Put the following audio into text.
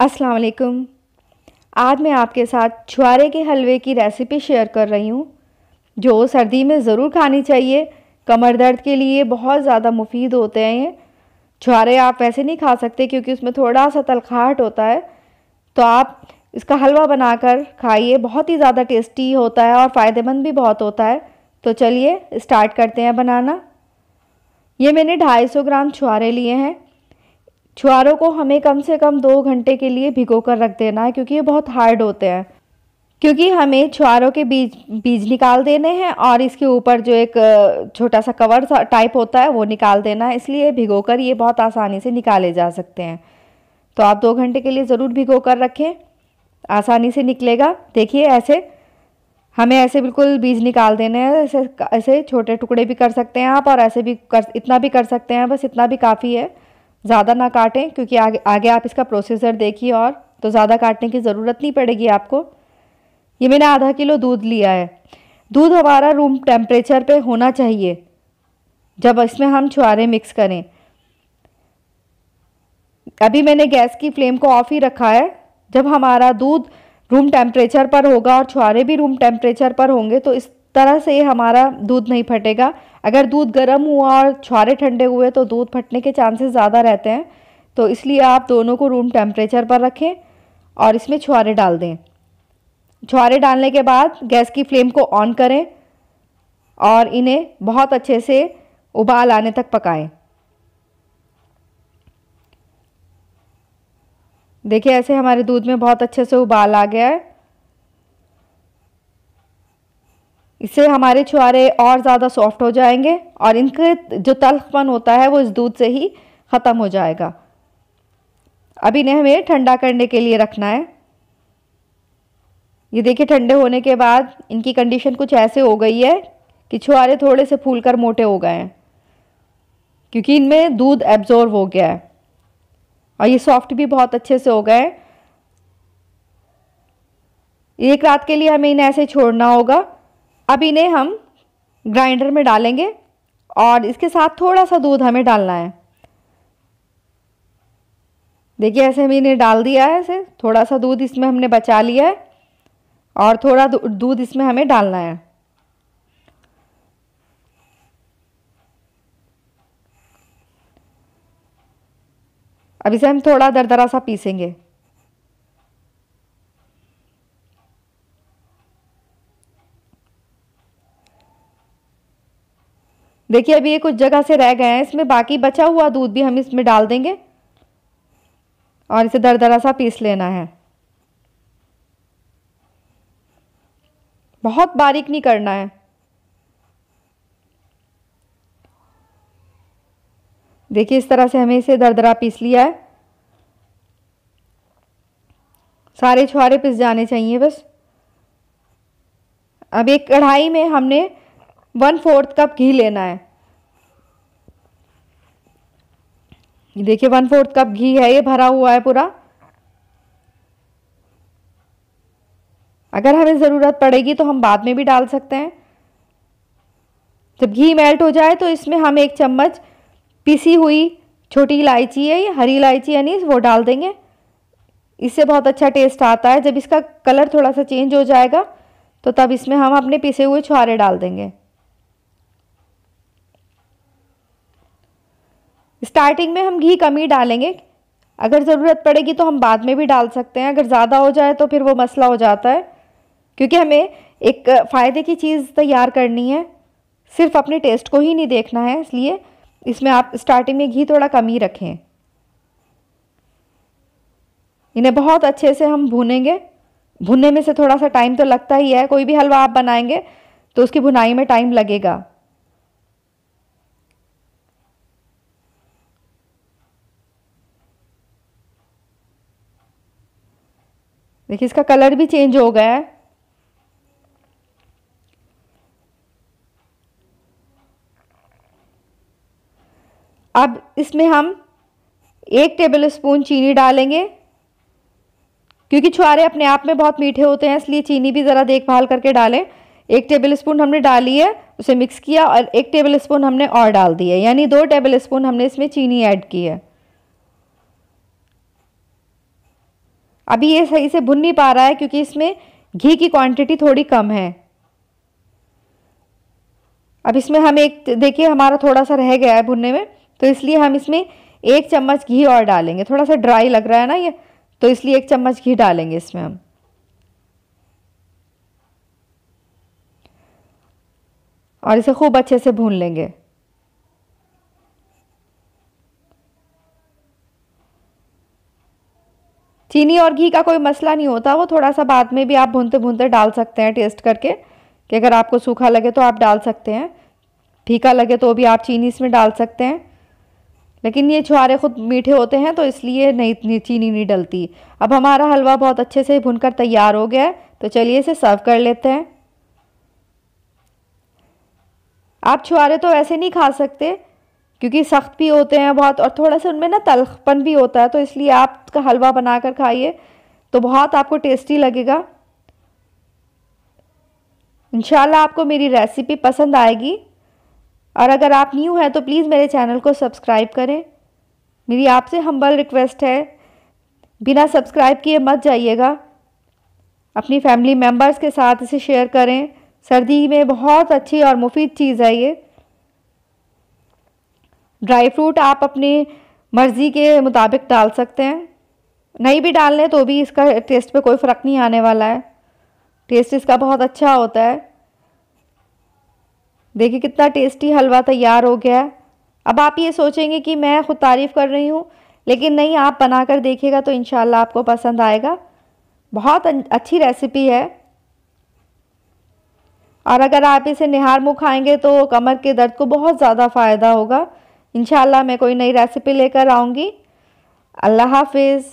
अस्सलाम वालेकुम आज मैं आपके साथ छुआरे के हलवे की रेसिपी शेयर कर रही हूँ जो सर्दी में ज़रूर खानी चाहिए कमर दर्द के लिए बहुत ज़्यादा मुफीद होते हैं ये छुआरे आप वैसे नहीं खा सकते क्योंकि उसमें थोड़ा सा तलखाहट होता है तो आप इसका हलवा बनाकर खाइए बहुत ही ज़्यादा टेस्टी होता है और फ़ायदेमंद भी बहुत होता है तो चलिए स्टार्ट करते हैं बनाना ये मैंने 250 ग्राम छुआरे लिए हैं छुआरों को हमें कम से कम दो घंटे के लिए भिगो कर रख देना है क्योंकि ये बहुत हार्ड होते हैं क्योंकि हमें छुआरों के बीज बीज निकाल देने हैं और इसके ऊपर जो एक छोटा सा कवर टाइप होता है वो निकाल देना है इसलिए भिगो कर ये बहुत आसानी से निकाले जा सकते हैं तो आप दो घंटे के लिए ज़रूर भिगो कर रखें आसानी से निकलेगा देखिए ऐसे हमें ऐसे बिल्कुल बीज निकाल देने हैं ऐसे ऐसे छोटे टुकड़े भी कर सकते हैं आप और ऐसे भी कर इतना भी कर सकते हैं बस इतना भी काफ़ी है ज़्यादा ना काटें क्योंकि आगे आगे आप इसका प्रोसेसर देखिए और तो ज़्यादा काटने की ज़रूरत नहीं पड़ेगी आपको ये मैंने आधा किलो दूध लिया है दूध हमारा रूम टेम्परेचर पे होना चाहिए जब इसमें हम छुआरे मिक्स करें अभी मैंने गैस की फ्लेम को ऑफ ही रखा है जब हमारा दूध रूम टेम्परेचर पर होगा और छुआरे भी रूम टेम्परेचर पर होंगे तो इस तरह से हमारा दूध नहीं फटेगा अगर दूध गर्म हुआ और छुआरे ठंडे हुए तो दूध फटने के चांसेस ज़्यादा रहते हैं तो इसलिए आप दोनों को रूम टेम्परेचर पर रखें और इसमें छुआरे डाल दें छुआरे डालने के बाद गैस की फ्लेम को ऑन करें और इन्हें बहुत अच्छे से उबाल आने तक पकाएं देखिए ऐसे हमारे दूध में बहुत अच्छे से उबाल आ गया है इससे हमारे छुआरे और ज़्यादा सॉफ्ट हो जाएंगे और इनके जो तलखपन होता है वो इस दूध से ही ख़त्म हो जाएगा अब इन्हें हमें ठंडा करने के लिए रखना है ये देखिए ठंडे होने के बाद इनकी कंडीशन कुछ ऐसे हो गई है कि छुआरे थोड़े से फूल कर मोटे हो गए हैं क्योंकि इनमें दूध एब्जॉर्व हो गया है और ये सॉफ्ट भी बहुत अच्छे से हो गए हैं एक रात के लिए हमें इन्हें ऐसे छोड़ना होगा अब इन्हें हम ग्राइंडर में डालेंगे और इसके साथ थोड़ा सा दूध हमें डालना है देखिए ऐसे हम इन्हें डाल दिया है ऐसे थोड़ा सा दूध इसमें हमने बचा लिया है और थोड़ा दूध इसमें हमें डालना है अब इसे हम थोड़ा दरदरा सा पीसेंगे देखिए अभी ये कुछ जगह से रह गए हैं इसमें बाकी बचा हुआ दूध भी हम इसमें डाल देंगे और इसे दर दरा सा पीस लेना है बहुत बारीक नहीं करना है देखिए इस तरह से हमें इसे दरदरा पीस लिया है सारे छुआरे पिस जाने चाहिए बस अब एक कढ़ाई में हमने वन फोर्थ कप घी लेना है देखिए वन फोर्थ कप घी है ये भरा हुआ है पूरा अगर हमें ज़रूरत पड़ेगी तो हम बाद में भी डाल सकते हैं जब घी मेल्ट हो जाए तो इसमें हम एक चम्मच पिसी हुई छोटी इलायची है या हरी इलायची यानी वो डाल देंगे इससे बहुत अच्छा टेस्ट आता है जब इसका कलर थोड़ा सा चेंज हो जाएगा तो तब इसमें हम अपने पिसे हुए छुहारे डाल देंगे स्टार्टिंग में हम घी कम ही डालेंगे अगर ज़रूरत पड़ेगी तो हम बाद में भी डाल सकते हैं अगर ज़्यादा हो जाए तो फिर वो मसला हो जाता है क्योंकि हमें एक फ़ायदे की चीज़ तैयार करनी है सिर्फ अपने टेस्ट को ही नहीं देखना है इसलिए इसमें आप स्टार्टिंग में घी थोड़ा कम ही रखें इन्हें बहुत अच्छे से हम भुनेंगे भुनने में से थोड़ा सा टाइम तो लगता ही है कोई भी हलवा आप बनाएंगे तो उसकी भुनाई में टाइम लगेगा देखिए इसका कलर भी चेंज हो गया है अब इसमें हम एक टेबल स्पून चीनी डालेंगे क्योंकि छुआरे अपने आप में बहुत मीठे होते हैं इसलिए चीनी भी ज़रा देखभाल करके डालें एक टेबल स्पून हमने डाली है उसे मिक्स किया और एक टेबल स्पून हमने और डाल दिया है यानी दो टेबल स्पून हमने इसमें चीनी ऐड की है अभी ये सही से भुन नहीं पा रहा है क्योंकि इसमें घी की क्वांटिटी थोड़ी कम है अब इसमें हम एक देखिए हमारा थोड़ा सा रह गया है भुनने में तो इसलिए हम इसमें एक चम्मच घी और डालेंगे थोड़ा सा ड्राई लग रहा है ना ये तो इसलिए एक चम्मच घी डालेंगे इसमें हम और इसे खूब अच्छे से भून लेंगे चीनी और घी का कोई मसला नहीं होता वो थोड़ा सा बाद में भी आप भूनते भूनते डाल सकते हैं टेस्ट करके कि अगर आपको सूखा लगे तो आप डाल सकते हैं फीका लगे तो भी आप चीनी इसमें डाल सकते हैं लेकिन ये छुहारे ख़ुद मीठे होते हैं तो इसलिए नहीं चीनी नहीं डलती अब हमारा हलवा बहुत अच्छे से भुनकर तैयार हो गया है तो चलिए इसे सर्व कर लेते हैं आप छुहारे तो वैसे नहीं खा सकते क्योंकि सख्त भी होते हैं बहुत और थोड़ा सा उनमें ना तलखपन भी होता है तो इसलिए आप का हलवा बना कर खाइए तो बहुत आपको टेस्टी लगेगा इंशाल्लाह आपको मेरी रेसिपी पसंद आएगी और अगर आप न्यू हैं तो प्लीज़ मेरे चैनल को सब्सक्राइब करें मेरी आपसे हम्बल रिक्वेस्ट है बिना सब्सक्राइब किए मत जाइएगा अपनी फैमिली मेम्बर्स के साथ इसे शेयर करें सर्दी में बहुत अच्छी और मुफीद चीज़ है ये ड्राई फ्रूट आप अपनी मर्ज़ी के मुताबिक डाल सकते हैं नहीं भी डाल लें तो भी इसका टेस्ट पे कोई फ़र्क नहीं आने वाला है टेस्ट इसका बहुत अच्छा होता है देखिए कितना टेस्टी हलवा तैयार हो गया है अब आप ये सोचेंगे कि मैं ख़ुद तारीफ़ कर रही हूँ लेकिन नहीं आप बना कर देखिएगा तो इन आपको पसंद आएगा बहुत अं-, अच्छी रेसिपी है और अगर आप इसे निहार मुँह खाएँगे तो कमर के दर्द को बहुत ज़्यादा फ़ायदा होगा इन मैं कोई नई रेसिपी लेकर आऊँगी अल्लाह हाफिज़